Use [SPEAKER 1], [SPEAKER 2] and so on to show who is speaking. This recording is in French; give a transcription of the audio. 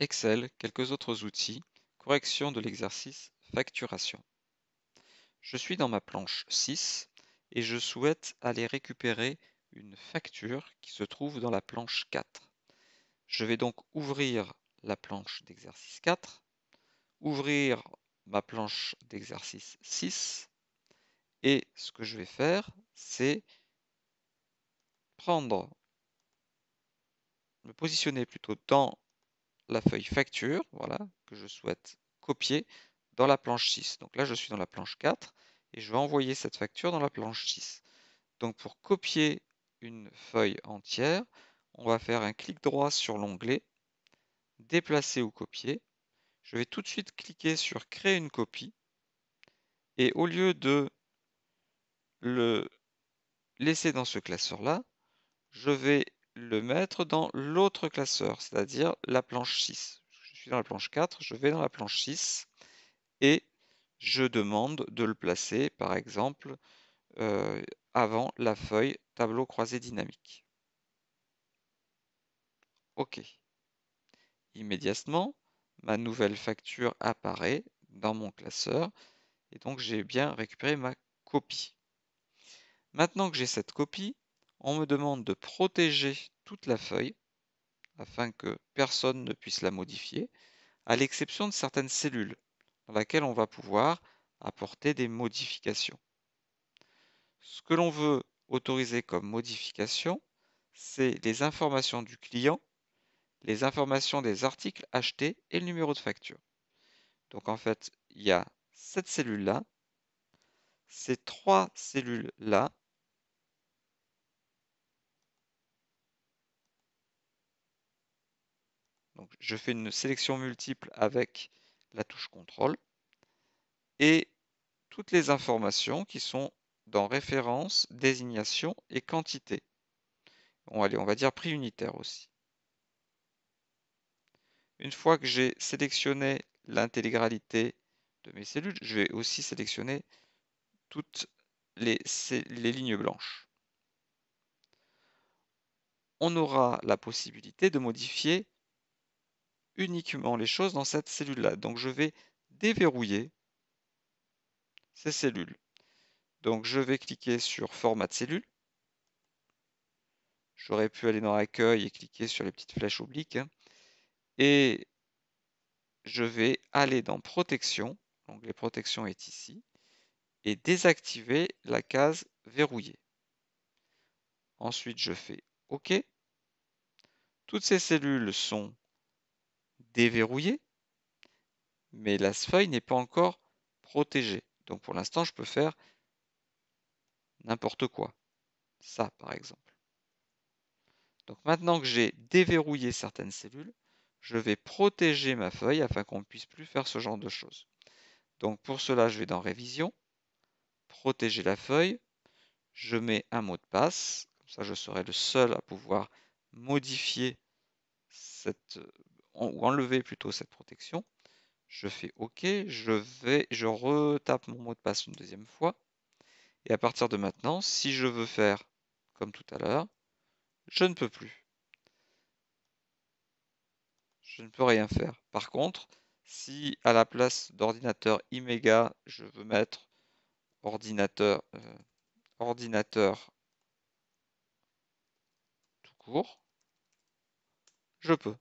[SPEAKER 1] Excel, quelques autres outils, correction de l'exercice, facturation. Je suis dans ma planche 6 et je souhaite aller récupérer une facture qui se trouve dans la planche 4. Je vais donc ouvrir la planche d'exercice 4, ouvrir ma planche d'exercice 6 et ce que je vais faire, c'est prendre, me positionner plutôt dans la feuille facture, voilà, que je souhaite copier dans la planche 6. Donc là, je suis dans la planche 4 et je vais envoyer cette facture dans la planche 6. Donc pour copier une feuille entière, on va faire un clic droit sur l'onglet, déplacer ou copier. Je vais tout de suite cliquer sur créer une copie et au lieu de le laisser dans ce classeur là, je vais le mettre dans l'autre classeur, c'est-à-dire la planche 6. Je suis dans la planche 4, je vais dans la planche 6 et je demande de le placer, par exemple, euh, avant la feuille tableau croisé dynamique. OK. Immédiatement, ma nouvelle facture apparaît dans mon classeur et donc j'ai bien récupéré ma copie. Maintenant que j'ai cette copie, on me demande de protéger toute la feuille afin que personne ne puisse la modifier, à l'exception de certaines cellules dans lesquelles on va pouvoir apporter des modifications. Ce que l'on veut autoriser comme modification, c'est les informations du client, les informations des articles achetés et le numéro de facture. Donc en fait, il y a cette cellule-là, ces trois cellules-là je fais une sélection multiple avec la touche contrôle et toutes les informations qui sont dans référence, désignation et quantité. on va dire prix unitaire aussi. Une fois que j'ai sélectionné l'intégralité de mes cellules, je vais aussi sélectionner toutes les lignes blanches. On aura la possibilité de modifier uniquement les choses dans cette cellule-là. Donc je vais déverrouiller ces cellules. Donc je vais cliquer sur format de cellule. J'aurais pu aller dans accueil et cliquer sur les petites flèches obliques. Hein. Et je vais aller dans protection. les protection est ici. Et désactiver la case verrouillée. Ensuite, je fais OK. Toutes ces cellules sont déverrouillé, mais la feuille n'est pas encore protégée. Donc pour l'instant, je peux faire n'importe quoi. Ça, par exemple. Donc maintenant que j'ai déverrouillé certaines cellules, je vais protéger ma feuille afin qu'on ne puisse plus faire ce genre de choses. Donc pour cela, je vais dans Révision, Protéger la feuille, je mets un mot de passe, comme ça je serai le seul à pouvoir modifier cette ou enlever plutôt cette protection. Je fais OK, je vais, je retape mon mot de passe une deuxième fois. Et à partir de maintenant, si je veux faire comme tout à l'heure, je ne peux plus. Je ne peux rien faire. Par contre, si à la place d'ordinateur Imega, je veux mettre ordinateur, euh, ordinateur tout court, je peux.